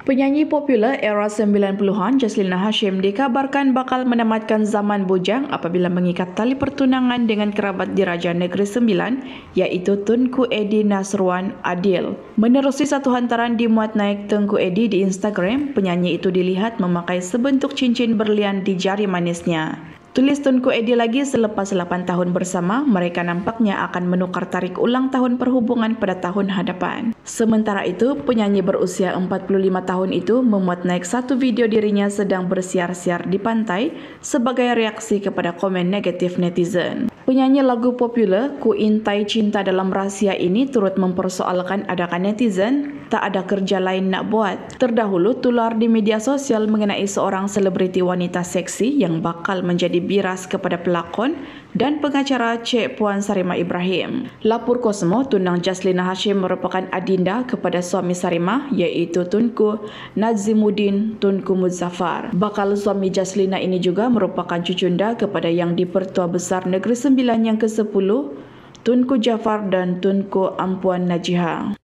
Penyanyi popular era 90-an Jaslina Hashim dikabarkan bakal menamatkan zaman bujang apabila mengikat tali pertunangan dengan kerabat diraja Negeri Sembilan iaitu Tunku Edi Nasruan Adil. Menerusi satu hantaran muat naik Tunku Edi di Instagram, penyanyi itu dilihat memakai sebentuk cincin berlian di jari manisnya. Tulis Tunku Edi lagi selepas 8 tahun bersama, mereka nampaknya akan menukar tarik ulang tahun perhubungan pada tahun hadapan. Sementara itu, penyanyi berusia 45 tahun itu memuat naik satu video dirinya sedang bersiar-siar di pantai sebagai reaksi kepada komen negatif netizen. Penyanyi lagu popular Kuintai Cinta Dalam Rahsia ini turut mempersoalkan adakan netizen tak ada kerja lain nak buat. Terdahulu tular di media sosial mengenai seorang selebriti wanita seksi yang bakal menjadi biras kepada pelakon dan pengacara Cik Puan Sarima Ibrahim. Lapor Kosmo, Tunang Jaslina Hashim merupakan adinda kepada suami Sarima iaitu Tunku Nazimuddin Tunku Muzaffar. Bakal suami Jaslina ini juga merupakan cucunda kepada yang dipertua besar Negeri Sembilan sembilan yang ke-10, Tunku Jafar dan Tunku Ampuan Najihah.